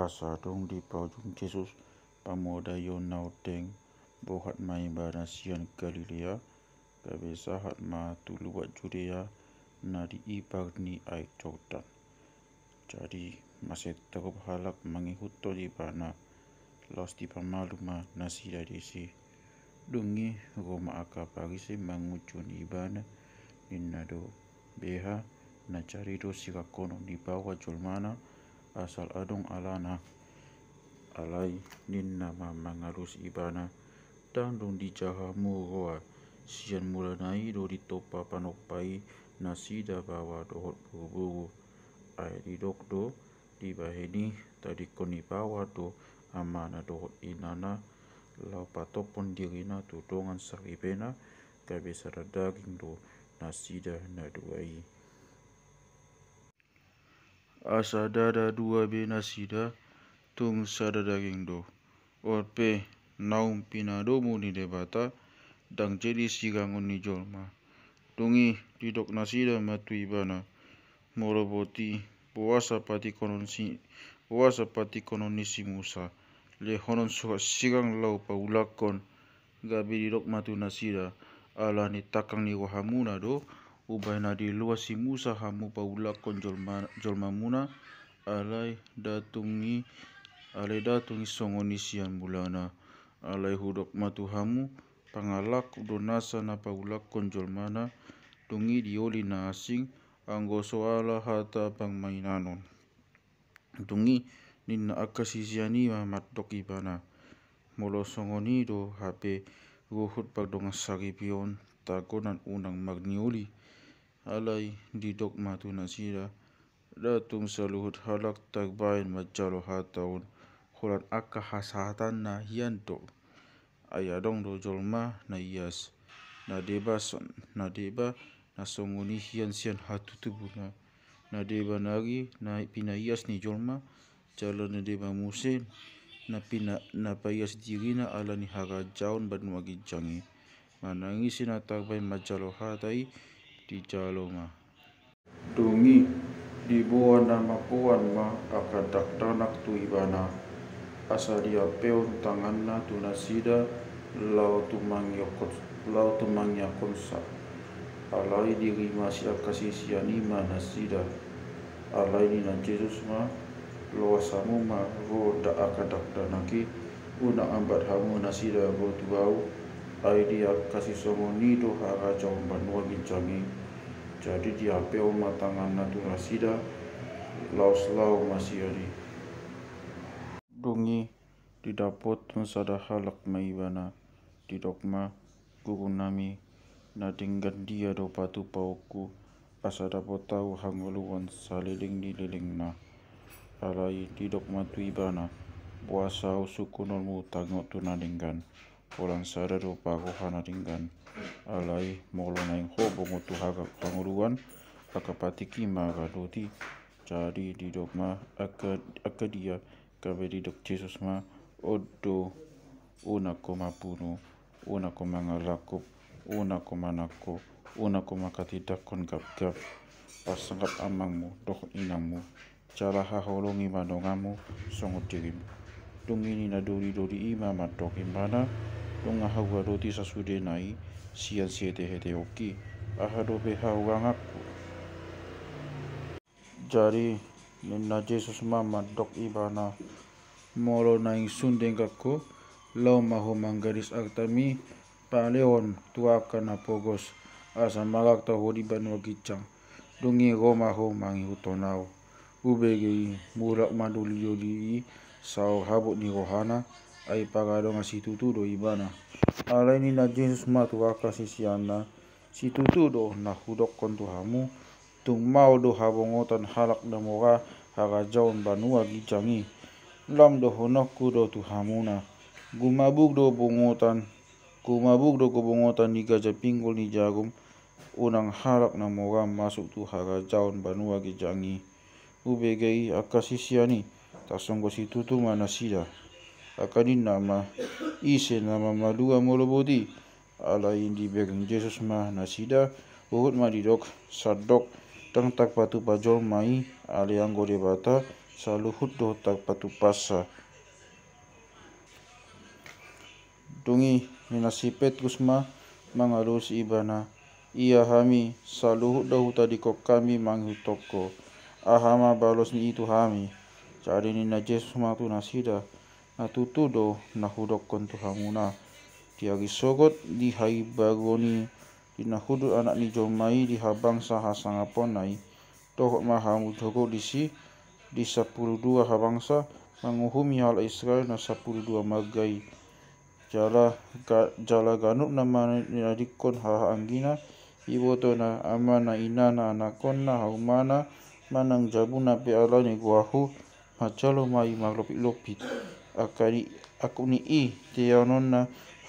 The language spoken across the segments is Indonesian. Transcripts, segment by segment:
kasadong di paujung Yesus pamodayo nauteng bohat mai barasian Galilea kabesa hat ma tuluat Judea na di ibagni ai Jordan jadi masih teruk halak mengikuti di bana los di pamaluma nasi dari si dungi Roma aka parisi mengucun ibana ninado beha na cari dosi kono di bawah julmana asal adong alana alai ninna ma mangarus ibana tandung jaha muroa sian mulanai do di ditopa panopai nasida bawa dohot buru-buru ai dokdo di baheni tadi koni bawa do amana dohot inana lau patopon dirina tudongan saribena kabesara daging do nasida naduai asadada dua benasida tum daging do. orpe naum pinado muni debata dang jadi sigangun ni jolma tungi didok nasida matu ibana moroboti puasa pati konon si puasa pati konon ni musa le honon suka sigang lau paulakon gabi didok matu nasida ala ni takang ni wahamuna do na di luasi musa hamu paula kon muna alai datungi alai datungi songonisian sian bulana alai hudok matu hamu pangalak donasa na paula kon jolmana tungi dioli na asing anggo soala hata pang mainanon tungi ninna akasisiani matok dokibana molo songoni do hape gohut pagdongasagi pion takonan unang magnioli Alai dok matu nasira datung saluhut halak tak bain majalo hataun kulan akka hasatan na hianto ayadong do jolma na yas na deba son na deba na songuni hian sian hatu tubuna na deba nagi na pina yas ni jolma jalo na deba musin na pina na payas dirina ala ni haga jaun banwagi jangi manangi sinatakbain majalo hatai di jaloma dungi di buan nama puan ma akan ternak tu ibana asa dia peon tanganna tunasida lau laut lau konsa. alai diri masih ma nasida alai ni na Jesus ma luasamu ma ro da akadaktanaki una ambat hamu nasida ro tuau ai dia kasih somoni do hara jomban wajin cangi jadi di apeo matangan natura sida laos lau ari dungi di dapot halak mai bana, di dokma gurunami nadinggan dia do patu pauku asa dapot tau hangoluan saliling di na. alai di dokma tu ibana puasa usukunormu tangot tunadinggan hana ringan alai molo ho molongainho bongotuhaga panguruan pakapatiki magalodi cari di dogma akadia kaberi dok Jesus ma odo una koma puno una koma ngalakup una koma nako una koma katidak kon gap gap pasangkap amangmu dok inamu cara haholongi manongamu songot dirim dungini naduri duri ima matok imbana lunga haua ro ti sa sude nai sian se te he te oki aha ro be haua ngaku jari nena jesus mama dok ibana moro na ingsun dengkaku lau mahu manggaris aktami paleon tua na pogos asa malak tahu di banua gicang dungi goma ho mangi hutonau ubegei murak maduli yodi sao habut ni rohana ay pagado nga si tutudo ibana alay ni na Jesus matuwa kasi siyana si tutudo na hudok kontu hamu tungmao do habongotan halak na moga hagajaon banua gijangi lam do honok kudo tu hamuna gumabug do bongotan gumabug do gobongotan ni gajah pinggul ni jagum unang halak na moga masuk tu hagajaon banua gijangi ubegei akasisiani tasonggo si tutu manasida akani nama ise nama madua molobodi ala indi begeng Jesus ma nasida uhut ma didok sadok tang tak patu pajol mai ale de bata saluhut do tak patu pasa dungi minasipet kusma mangalus ibana ia hami saluhut do tadi kok kami manghitoko, ahama balos ni itu hami cari ni ma tu nasida atutudo nahudok kontu hamuna tiagi sogot di hai bagoni di hudok anak ni jomai di habang saha sangaponai toh mahamu jogo disi di sapuru dua habangsa menguhumi hal Israel na sapuru dua magai jala ga, jala ganuk nama kon ha anggina ibotona amana na anakonna haumana manang jabuna pe ala guahu macalo mai maglopit lopit akari akuni i te anona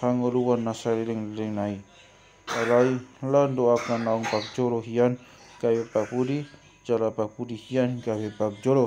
hangoluan na sariling lenai. Alai lando akan naung joro hian kayu papuri jala papuri hian pak joro.